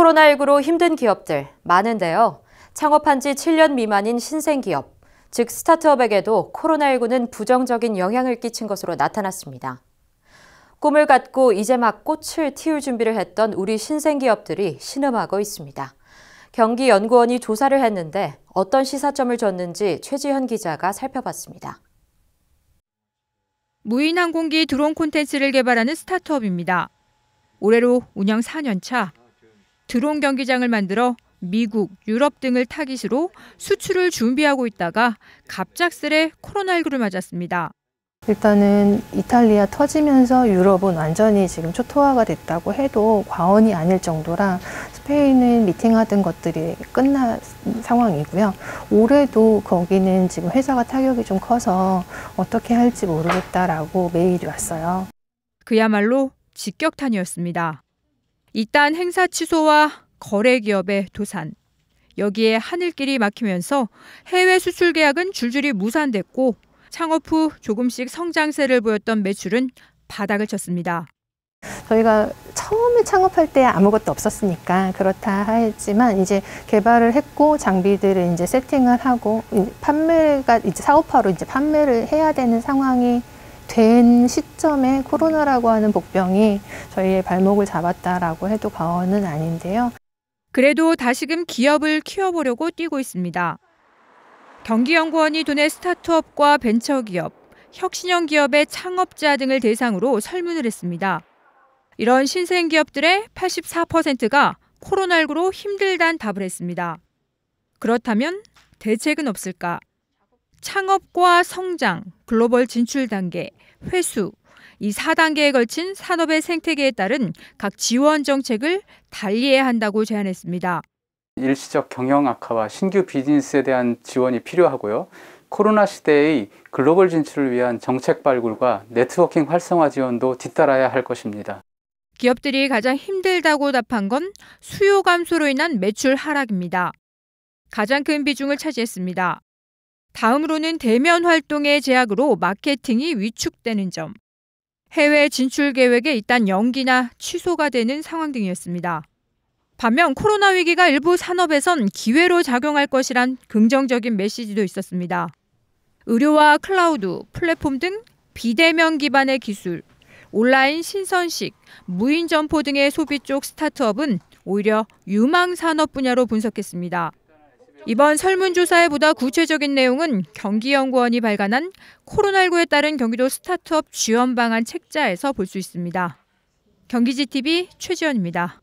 코로나19로 힘든 기업들 많은데요. 창업한 지 7년 미만인 신생기업, 즉 스타트업에게도 코로나19는 부정적인 영향을 끼친 것으로 나타났습니다. 꿈을 갖고 이제 막 꽃을 틔울 준비를 했던 우리 신생기업들이 신음하고 있습니다. 경기연구원이 조사를 했는데 어떤 시사점을 줬는지 최지현 기자가 살펴봤습니다. 무인 항공기 드론 콘텐츠를 개발하는 스타트업입니다. 올해로 운영 4년 차 드론 경기장을 만들어 미국, 유럽 등을 타깃으로 수출을 준비하고 있다가 갑작스레 코로나19를 맞았습니다. 일단은 이탈리아 터지면서 유럽은 완전히 지금 초토화가 됐다고 해도 과언이 아닐 정도라 스페인은 미팅하던 것들이 끝난 상황이고요. 올해도 거기는 지금 회사가 타격이 좀 커서 어떻게 할지 모르겠다라고 메일이 왔어요. 그야말로 직격탄이었습니다. 일단 행사 취소와 거래 기업의 도산. 여기에 하늘길이 막히면서 해외 수출 계약은 줄줄이 무산됐고 창업 후 조금씩 성장세를 보였던 매출은 바닥을 쳤습니다. 저희가 처음에 창업할 때 아무것도 없었으니까 그렇다 했지만 이제 개발을 했고 장비들을 이제 세팅을 하고 판매가 이제 사업화로 이제 판매를 해야 되는 상황이 된 시점에 코로나라고 하는 복병이 저희의 발목을 잡았다라고 해도 과언은 아닌데요. 그래도 다시금 기업을 키워보려고 뛰고 있습니다. 경기연구원이 돈의 스타트업과 벤처기업, 혁신형 기업의 창업자 등을 대상으로 설문을 했습니다. 이런 신생 기업들의 84%가 코로나19로 힘들단 답을 했습니다. 그렇다면 대책은 없을까? 창업과 성장, 글로벌 진출 단계, 회수, 이 4단계에 걸친 산업의 생태계에 따른 각 지원 정책을 달리해야 한다고 제안했습니다. 일시적 경영 악화와 신규 비즈니스에 대한 지원이 필요하고요. 코로나 시대의 글로벌 진출을 위한 정책 발굴과 네트워킹 활성화 지원도 뒤따라야 할 것입니다. 기업들이 가장 힘들다고 답한 건 수요 감소로 인한 매출 하락입니다. 가장 큰 비중을 차지했습니다. 다음으로는 대면 활동의 제약으로 마케팅이 위축되는 점, 해외 진출 계획에 일단 연기나 취소가 되는 상황 등이었습니다. 반면 코로나 위기가 일부 산업에선 기회로 작용할 것이란 긍정적인 메시지도 있었습니다. 의료와 클라우드, 플랫폼 등 비대면 기반의 기술, 온라인 신선식, 무인 점포 등의 소비 쪽 스타트업은 오히려 유망 산업 분야로 분석했습니다. 이번 설문조사에 보다 구체적인 내용은 경기연구원이 발간한 코로나19에 따른 경기도 스타트업 지원 방안 책자에서 볼 수 있습니다. 경기지TV 최지연입니다.